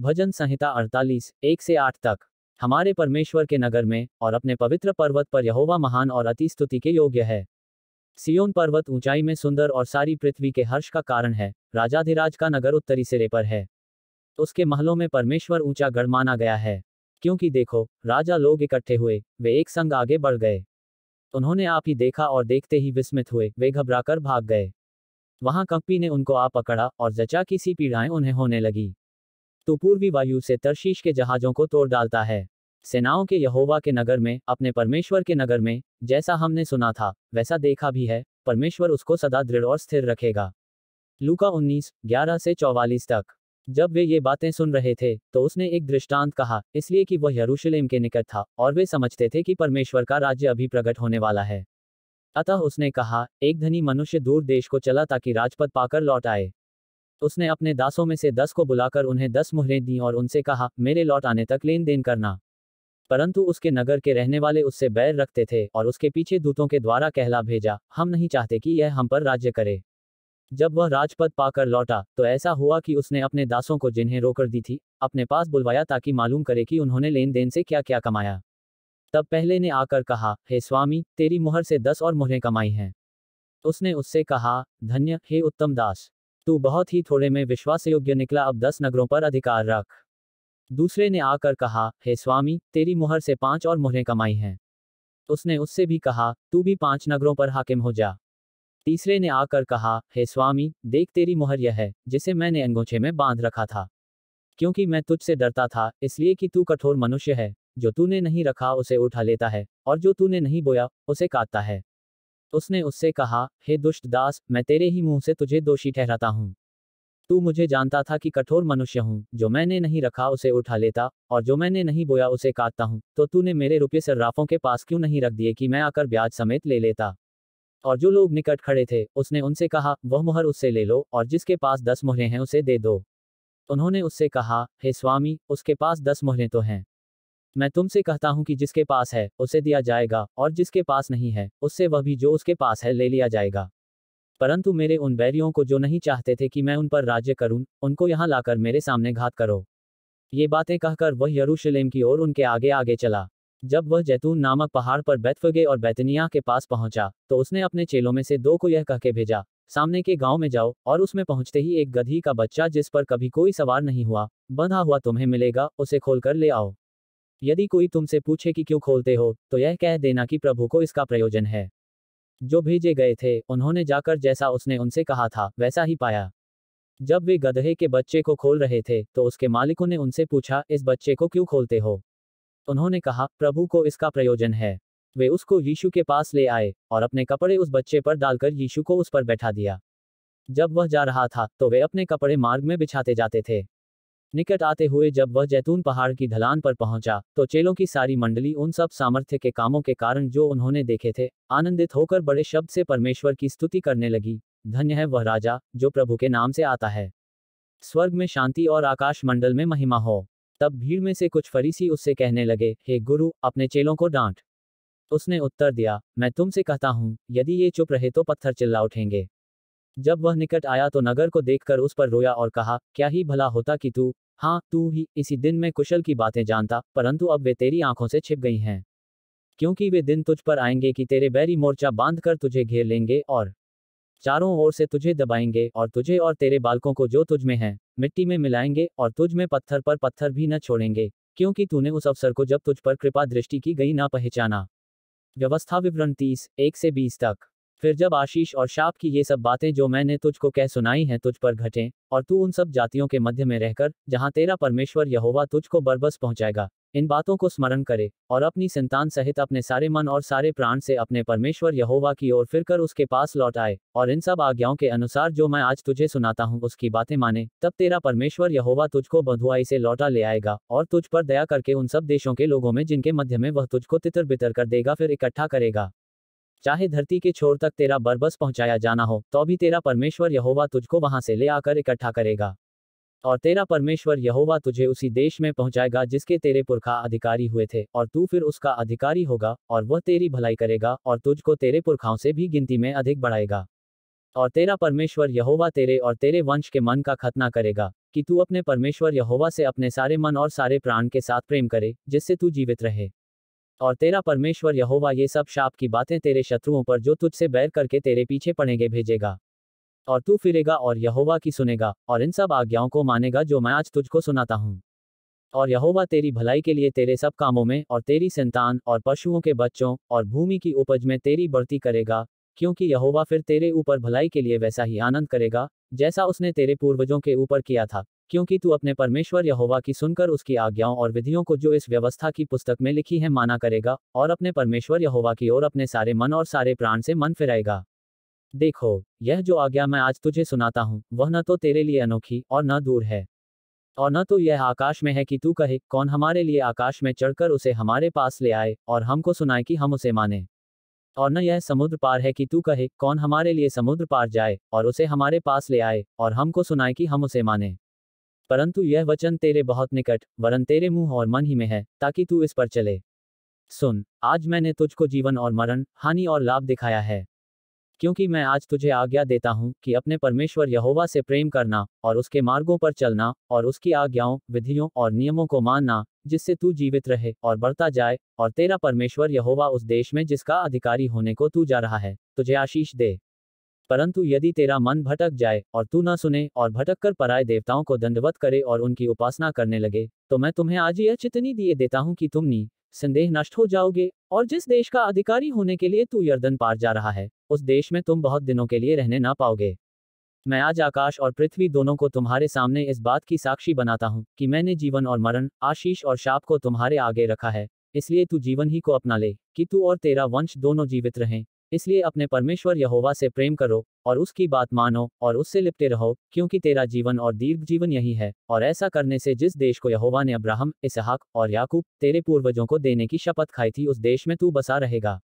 भजन संहिता 48, एक से आठ तक हमारे परमेश्वर के नगर में और अपने पवित्र पर्वत पर यहोवा महान और अति स्तुति के योग्य है सियोन पर्वत ऊंचाई में सुंदर और सारी पृथ्वी के हर्ष का कारण है राजाधिराज का नगर उत्तरी सिरे पर है उसके महलों में परमेश्वर ऊंचा गढ़ माना गया है क्योंकि देखो राजा लोग इकट्ठे हुए वे एक संग आगे बढ़ गए उन्होंने आप ही देखा और देखते ही विस्मित हुए वे घबराकर भाग गए वहां कंपी ने उनको आ पकड़ा और जचा की सी पीड़ाएं उन्हें होने लगी तो पूर्वी वायु से तरशीश के जहाजों को तोड़ डालता है सेनाओं के यहोवा के नगर में अपने परमेश्वर के नगर में जैसा हमने सुना था वैसा देखा भी है परमेश्वर उसको सदा दृढ़ और स्थिर रखेगा लूका उन्नीस ग्यारह से चौवालीस तक जब वे ये बातें सुन रहे थे तो उसने एक दृष्टांत कहा इसलिए कि वह यरूशलेम के निकट था और वे समझते थे कि परमेश्वर का राज्य अभी प्रकट होने वाला है अतः उसने कहा एक धनी मनुष्य दूर देश को चला ताकि राजपद पाकर लौट आए उसने अपने दासों में से दस को बुलाकर उन्हें दस मुहरें दी और उनसे कहा मेरे लौट आने तक लेन देन करना परंतु उसके नगर के रहने वाले उससे बैर रखते थे और उसके पीछे दूतों के द्वारा कहला भेजा हम नहीं चाहते कि यह हम पर राज्य करे जब वह राजपद पाकर लौटा तो ऐसा हुआ कि उसने अपने दासों को जिन्हें रोकर दी थी अपने पास बुलवाया ताकि मालूम करे कि उन्होंने लेन देन से क्या क्या कमाया तब पहले ने आकर कहा हे स्वामी तेरी मुहर से दस और मुहरें कमाई हैं उसने उससे कहा धन्य हे उत्तम दास तू बहुत ही थोड़े में विश्वास योग्य निकला अब दस नगरों पर अधिकार रख दूसरे ने आकर कहा हे स्वामी तेरी मुहर से पांच और मुहरें कमाई हैं उसने उससे भी कहा तू भी पांच नगरों पर हाकिम हो जा तीसरे ने आकर कहा हे स्वामी देख तेरी मुहर यह है जिसे मैंने अंगोछे में बांध रखा था क्योंकि मैं तुझसे डरता था इसलिए कि तू कठोर मनुष्य है जो तूने नहीं रखा उसे उठा लेता है और जो तूने नहीं बोया उसे काटता है उसने उससे कहा हे दुष्ट दास मैं तेरे ही मुंह से तुझे दोषी ठहराता हूँ तू मुझे जानता था कि कठोर मनुष्य हूँ जो मैंने नहीं रखा उसे उठा लेता और जो मैंने नहीं बोया उसे काटता हूँ तो तूने मेरे रुपये सर्राफों के पास क्यों नहीं रख दिए कि मैं आकर ब्याज समेत ले लेता और जो लोग निकट खड़े थे उसने उनसे कहा वह मुहर उससे ले लो और जिसके पास दस मुहरें हैं उसे दे दो उन्होंने उससे कहा हे स्वामी उसके पास दस मुहरें तो हैं मैं तुमसे कहता हूं कि जिसके पास है उसे दिया जाएगा और जिसके पास नहीं है उससे वह भी जो उसके पास है ले लिया जाएगा परंतु मेरे उन बैरियों को जो नहीं चाहते थे कि मैं उन पर राज्य करूं उनको यहाँ लाकर मेरे सामने घात करो ये बातें कहकर वह यरूशलेम की ओर उनके आगे आगे चला जब वह जैतून नामक पहाड़ पर बैतफगे और बैतनिया के पास पहुंचा तो उसने अपने चेलों में से दो को यह कह के भेजा सामने के गांव में जाओ और उसमें पहुंचते ही एक गधी का बच्चा जिस पर कभी कोई सवार नहीं हुआ बंधा हुआ तुम्हें मिलेगा उसे खोलकर ले आओ यदि कोई तुमसे पूछे कि क्यों खोलते हो तो यह कह देना कि प्रभु को इसका प्रयोजन है जो भेजे गए थे उन्होंने जाकर जैसा उसने उनसे कहा था वैसा ही पाया जब वे गधे के बच्चे को खोल रहे थे तो उसके मालिकों ने उनसे पूछा इस बच्चे को क्यों खोलते हो उन्होंने कहा प्रभु को इसका प्रयोजन है वे उसको यीशु के पास ले आए और अपने कपड़े उस बच्चे पर डालकर यीशु को उस पर बैठा दिया जब वह जा रहा था तो वे अपने कपड़े मार्ग में बिछाते जाते थे निकट आते हुए जब वह जैतून पहाड़ की ढलान पर पहुंचा तो चेलों की सारी मंडली उन सब सामर्थ्य के कामों के कारण जो उन्होंने देखे थे आनंदित होकर बड़े शब्द से परमेश्वर की स्तुति करने लगी धन्य है वह राजा जो प्रभु के नाम से आता है स्वर्ग में शांति और आकाश मंडल में महिमा हो तब भीड़ में से कुछ फरीसी उससे कहने लगे हे गुरु अपने चेलों को डांट उसने उत्तर दिया मैं तुमसे कहता हूँ यदि ये चुप रहे तो पत्थर चिल्ला उठेंगे जब वह निकट आया तो नगर को देखकर उस पर रोया और कहा क्या ही भला होता कि तू हाँ तू ही इसी दिन में कुशल की बातें जानता परंतु अब वे तेरी आंखों से छिप गई हैं क्योंकि वे दिन तुझ पर आएंगे कि तेरे बैरी मोर्चा बांधकर तुझे घेर लेंगे और चारों ओर से तुझे दबाएंगे और तुझे और तेरे बालकों को जो तुझ में हैं मिट्टी में मिलाएंगे और तुझ में पत्थर पर पत्थर भी न छोड़ेंगे क्योंकि तूने उस अवसर को जब तुझ पर कृपा दृष्टि की गई ना पहचाना व्यवस्था विवरण तीस एक से बीस तक फिर जब आशीष और शाप की ये सब बातें जो मैंने तुझको कह सुनाई हैं तुझ पर घटें और तू उन सब जातियों के मध्य में रहकर जहाँ तेरा परमेश्वर यहोवा तुझको बरबस पहुंचाएगा इन बातों को स्मरण करे और अपनी संतान सहित अपने सारे मन और सारे प्राण से अपने परमेश्वर यहोवा की ओर फिरकर उसके पास लौट आए और इन सब आज्ञाओं के अनुसार जो मैं आज तुझे सुनाता हूँ उसकी बातें माने तब तेरा परमेश्वर यहोवा तुझको बंधुआई से लौटा ले आएगा और तुझ पर दया करके उन सब देशों के लोगों में जिनके मध्य में वह तुझको तितर बितर कर देगा फिर इकट्ठा करेगा चाहे धरती के छोर तक तेरा बरबस पहुंचाया जाना हो तो भी तेरा परमेश्वर यहोवा तुझको वहां से ले आकर इकट्ठा करेगा और तेरा परमेश्वर यहोवा तुझे उसी देश में पहुंचाएगा जिसके तेरे पुरखा अधिकारी हुए थे और तू फिर उसका अधिकारी होगा और वह तेरी भलाई करेगा और तुझको तेरे पुरखाओं से भी गिनती में अधिक बढ़ाएगा और तेरा परमेश्वर यहोवा तेरे और तेरे वंश के मन का खतना करेगा कि तू अपने परमेश्वर यहोवा से अपने सारे मन और सारे प्राण के साथ प्रेम करे जिससे तू जीवित रहे और तेरा परमेश्वर यहोवा ये सब शाप की बातें तेरे शत्रुओं पर जो तुझसे बैर करके तेरे पीछे पड़ेंगे भेजेगा और तू फिरेगा और यहोवा की सुनेगा और इन सब आज्ञाओं को मानेगा जो मैं आज तुझको सुनाता हूँ और यहोवा तेरी भलाई के लिए तेरे सब कामों में और तेरी संतान और पशुओं के बच्चों और भूमि की उपज में तेरी बढ़ती करेगा क्योंकि यहोवा फिर तेरे ऊपर भलाई के लिए वैसा ही आनंद करेगा जैसा उसने तेरे पूर्वजों के ऊपर किया था क्योंकि तू अपने परमेश्वर यहोवा की सुनकर उसकी आज्ञाओं और विधियों को जो इस व्यवस्था की पुस्तक में लिखी है माना करेगा और अपने परमेश्वर यहोवा की ओर अपने सारे मन और सारे प्राण से मन फिराएगा देखो यह जो आज्ञा मैं आज तुझे सुनाता हूँ वह न तो तेरे लिए अनोखी और न दूर है और न तो यह आकाश में है कि तू कहे कौन हमारे लिए आकाश में चढ़कर उसे हमारे पास ले आए और हमको सुनाए कि हम उसे माने और न यह समुद्र पार है कि तू कहे कौन हमारे लिए समुद्र पार जाए और उसे हमारे पास ले आए और हमको सुनाए कि हम उसे माने परंतु यह वचन तेरे बहुत निकट वरन तेरे मुंह और मन ही में है ताकि तू इस पर चले सुन आज मैंने तुझको जीवन और मरण हानि और लाभ दिखाया है क्योंकि मैं आज तुझे आज्ञा देता हूँ कि अपने परमेश्वर यहोवा से प्रेम करना और उसके मार्गों पर चलना और उसकी आज्ञाओं विधियों और नियमों को मानना जिससे तू जीवित रहे और बढ़ता जाए और तेरा परमेश्वर यहोवा उस देश में जिसका अधिकारी होने को तू जा रहा है तुझे आशीष दे परंतु यदि तेरा मन भटक जाए और तू न सुने और भटक कर पराए देवताओं को दंडवत करे और उनकी उपासना करने लगे तो मैं तुम्हें आज यह चितनी दिए देता हूँ कि तुमनी संदेह नष्ट हो जाओगे और जिस देश का अधिकारी होने के लिए तू यर्दन पार जा रहा है उस देश में तुम बहुत दिनों के लिए रहने ना पाओगे मैं आज आकाश और पृथ्वी दोनों को तुम्हारे सामने इस बात की साक्षी बनाता हूँ कि मैंने जीवन और मरण आशीष और शाप को तुम्हारे आगे रखा है इसलिए तू जीवन ही को अपना ले कि तू और तेरा वंश दोनों जीवित रहें इसलिए अपने परमेश्वर यहोवा से प्रेम करो और उसकी बात मानो और उससे लिपटे रहो क्योंकि तेरा जीवन और दीर्घ जीवन यही है और ऐसा करने से जिस देश को यहोवा ने अब्राहम इसहाक और याकूब तेरे पूर्वजों को देने की शपथ खाई थी उस देश में तू बसा रहेगा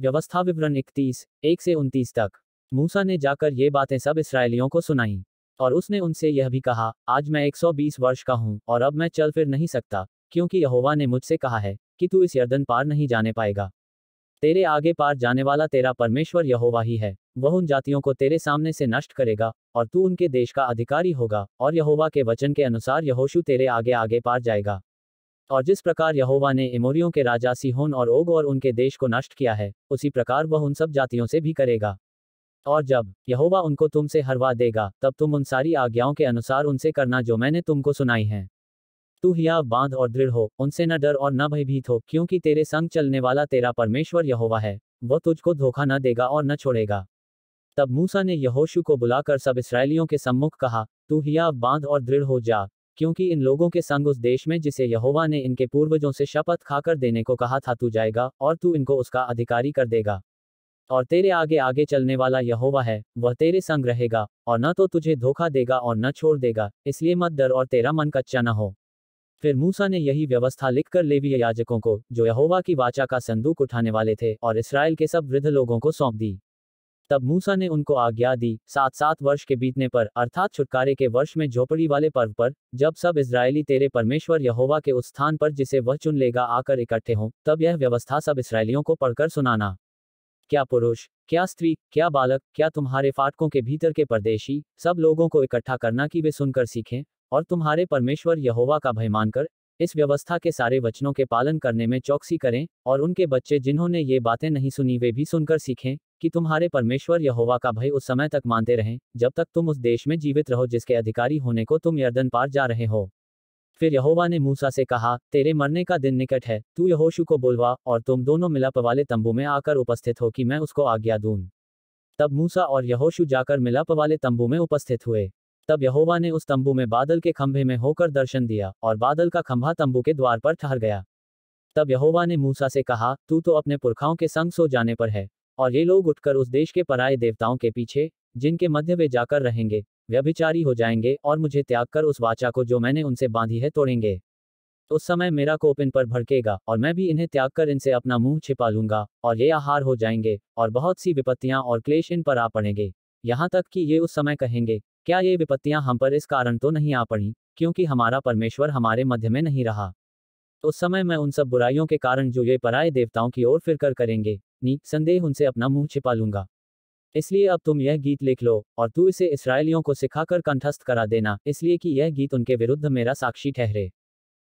व्यवस्था विवरण इकतीस एक से उनतीस तक मूसा ने जाकर ये बातें सब इसराइलियों को सुनाई और उसने उनसे यह भी कहा आज मैं 120 वर्ष का हूँ और अब मैं चल फिर नहीं सकता क्योंकि यहोवा ने मुझसे कहा है कि तू इस यर्दन पार नहीं जाने पाएगा तेरे आगे पार जाने वाला तेरा परमेश्वर यहोवा ही है वह उन जातियों को तेरे सामने से नष्ट करेगा और तू उनके देश का अधिकारी होगा और यहोवा के वचन के अनुसार यहोशु तेरे आगे आगे पार जाएगा और जिस प्रकार यहोवा ने इमोरियों के राजा सिहोन और ओग और उनके देश को नष्ट किया है उसी प्रकार वह उन सब जातियों से भी करेगा और जब यहोवा उनको तुमसे हरवा देगा तब तुम उन सारी आज्ञाओं के अनुसार उनसे करना जो मैंने तुमको सुनाई है तू हिया बांध और दृढ़ हो उनसे न डर और न भयभीत हो क्योंकि तेरे संग चलने वाला तेरा परमेश्वर यहोवा है वह तुझको धोखा न देगा और न छोड़ेगा तब मूसा ने यहोशू को बुलाकर सब इसराइलियों के सम्मुख कहा तू हिया बांध और दृढ़ हो जा क्योंकि इन लोगों के संग उस देश में जिसे यहोवा ने इनके पूर्वजों से शपथ खाकर देने को कहा था तू जाएगा और तू इनको उसका अधिकारी कर देगा और तेरे आगे आगे चलने वाला यहोवा है वह तेरे संग रहेगा और न तो तुझे धोखा देगा और न छोड़ देगा इसलिए मत डर और तेरा मन कच्चा न हो फिर मूसा ने यही व्यवस्था लिखकर लेवी याजकों को जो यहोवा की वाचा का संदूक उठाने वाले थे और इसराइल के सब वृद्ध लोगों को सौंप दी तब मूसा ने उनको आज्ञा दी सात सात वर्ष के बीतने पर अर्थात छुटकारे के वर्ष में झोपड़ी वाले पर्व पर जब सब इसराइली तेरे परमेश्वर यहोवा के उस स्थान पर जिसे वह चुन लेगा आकर इकट्ठे हों तब यह व्यवस्था सब इसराइलियों को पढ़कर सुनाना क्या पुरुष क्या स्त्री क्या बालक क्या तुम्हारे फाटकों के भीतर के परदेशी सब लोगों को इकट्ठा करना कि वे सुनकर सीखें और तुम्हारे परमेश्वर यहोवा का भय मानकर इस व्यवस्था के सारे वचनों के पालन करने में चौकसी करें और उनके बच्चे जिन्होंने ये बातें नहीं सुनी वे भी सुनकर सीखें कि तुम्हारे परमेश्वर यहोवा का भय उस समय तक मानते रहें जब तक तुम उस देश में जीवित रहो जिसके अधिकारी होने को तुम यर्दन पार जा रहे हो फिर यहोवा ने मूसा से कहा तेरे मरने का दिन निकट है तू यहोशु को बुलवा और तुम दोनों मिलाप वाले तंबू में आकर उपस्थित हो कि मैं उसको आज्ञा दूं तब मूसा और यहोशु जाकर मिलाप वाले तंबू में उपस्थित हुए तब यहोवा ने उस तंबू में बादल के खंभे में होकर दर्शन दिया और बादल का खंभा तंबू के द्वार पर ठहर गया तब यहोवा ने मूसा से कहा तू तो अपने पुरखाओं के संग सो जाने पर है और ये लोग उठकर उस देश के पराये देवताओं के पीछे जिनके मध्य वे जाकर रहेंगे व्यभिचारी हो जाएंगे और मुझे त्याग कर उस वाचा को जो मैंने उनसे बांधी है तोड़ेंगे उस समय मेरा कोप इन पर भड़केगा और मैं भी इन्हें त्याग कर इनसे अपना मुंह छिपा लूंगा और ये आहार हो जाएंगे और बहुत सी विपत्तियां और क्लेश इन पर आ पड़ेंगे यहाँ तक कि ये उस समय कहेंगे क्या ये विपत्तियां हम पर इस कारण तो नहीं आ पड़ी क्योंकि हमारा परमेश्वर हमारे मध्य में नहीं रहा उस समय मैं उन सब बुराइयों के कारण जो ये पराए देवताओं की ओर फिर कर करेंगे नी संदेह उनसे अपना मुंह छिपा लूंगा इसलिए अब तुम यह गीत लिख लो और तू इसे इसराइलियों को सिखाकर कंठस्थ करा देना इसलिए कि यह गीत उनके विरुद्ध मेरा साक्षी ठहरे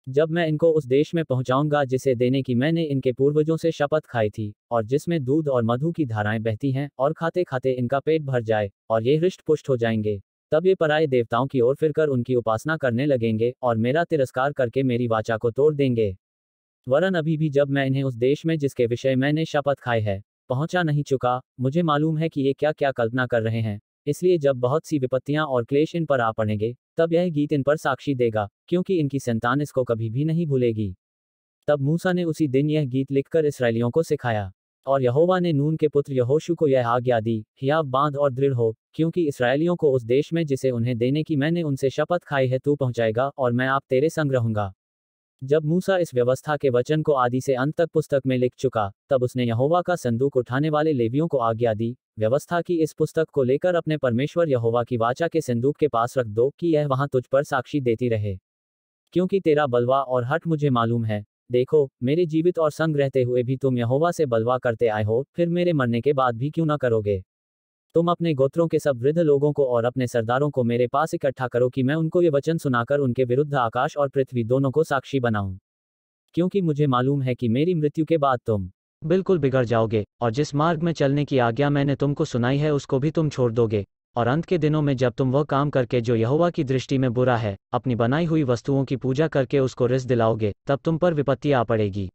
जब मैं इनको उस देश में पहुंचाऊंगा जिसे देने की मैंने इनके पूर्वजों से शपथ खाई थी और जिसमें दूध और मधु की धाराएं बहती हैं और खाते खाते इनका पेट भर जाए और ये हृष्ट पुष्ट हो जाएंगे तब ये पराये देवताओं की ओर फिरकर उनकी उपासना करने लगेंगे और मेरा तिरस्कार करके मेरी वाचा को तोड़ देंगे वरन अभी भी जब मैं इन्हें उस देश में जिसके विषय मैंने शपथ खाई है पहुंचा नहीं चुका मुझे मालूम है कि ये क्या क्या कल्पना कर रहे हैं इसलिए जब बहुत सी विपत्तियां और क्लेश इन पर आ पड़ेंगे तब यह गीत इन पर साक्षी देगा क्योंकि इनकी संतान इसको कभी भी नहीं भूलेगी तब मूसा ने उसी दिन यह गीत लिखकर इसराइलियों को सिखाया और यहोवा ने नून के पुत्र यहोशु को यह आज्ञा दी हिया बांध और दृढ़ हो क्योंकि इसराइलियों को उस देश में जिसे उन्हें देने की मैंने उनसे शपथ खाई है तू पहुंचाएगा और मैं आप तेरे संग रहूंगा जब मूसा इस व्यवस्था के वचन को आदि से अंत तक पुस्तक में लिख चुका तब उसने यहोवा का संदूक उठाने वाले लेवियों को आज्ञा दी व्यवस्था की इस पुस्तक को लेकर अपने परमेश्वर यहोवा की वाचा के संदूक के पास रख दो कि यह वहां तुझ पर साक्षी देती रहे क्योंकि तेरा बलवा और हट मुझे मालूम है देखो मेरे जीवित और संग रहते हुए भी तुम यहोवा से बलवा करते आए हो फिर मेरे मरने के बाद भी क्यों ना करोगे तुम अपने गोत्रों के सब वृद्ध लोगों को और अपने सरदारों को मेरे पास इकट्ठा करो कि मैं उनको ये वचन सुनाकर उनके विरुद्ध आकाश और पृथ्वी दोनों को साक्षी बनाऊं क्योंकि मुझे मालूम है कि मेरी मृत्यु के बाद तुम बिल्कुल बिगड़ जाओगे और जिस मार्ग में चलने की आज्ञा मैंने तुमको सुनाई है उसको भी तुम छोड़ दोगे और अंत के दिनों में जब तुम वह काम करके जो यहुआ की दृष्टि में बुरा है अपनी बनाई हुई वस्तुओं की पूजा करके उसको रिस दिलाओगे तब तुम पर विपत्ति आ पड़ेगी